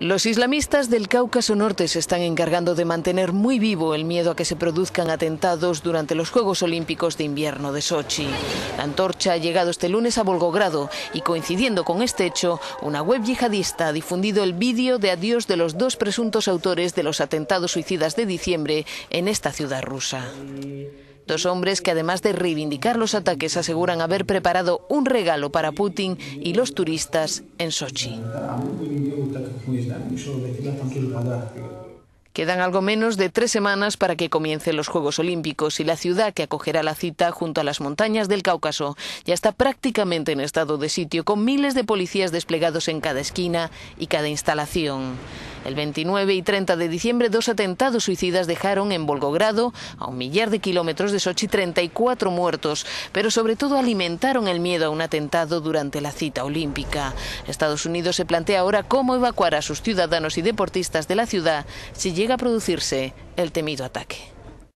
Los islamistas del Cáucaso Norte se están encargando de mantener muy vivo el miedo a que se produzcan atentados durante los Juegos Olímpicos de Invierno de Sochi. La antorcha ha llegado este lunes a Volgogrado y coincidiendo con este hecho, una web yihadista ha difundido el vídeo de adiós de los dos presuntos autores de los atentados suicidas de diciembre en esta ciudad rusa. Dos hombres que además de reivindicar los ataques aseguran haber preparado un regalo para Putin y los turistas en Sochi. Quedan algo menos de tres semanas para que comiencen los Juegos Olímpicos y la ciudad que acogerá la cita junto a las montañas del Cáucaso ya está prácticamente en estado de sitio con miles de policías desplegados en cada esquina y cada instalación. El 29 y 30 de diciembre, dos atentados suicidas dejaron en Volgogrado, a un millar de kilómetros de Sochi, 34 muertos, pero sobre todo alimentaron el miedo a un atentado durante la cita olímpica. Estados Unidos se plantea ahora cómo evacuar a sus ciudadanos y deportistas de la ciudad si llega a producirse el temido ataque.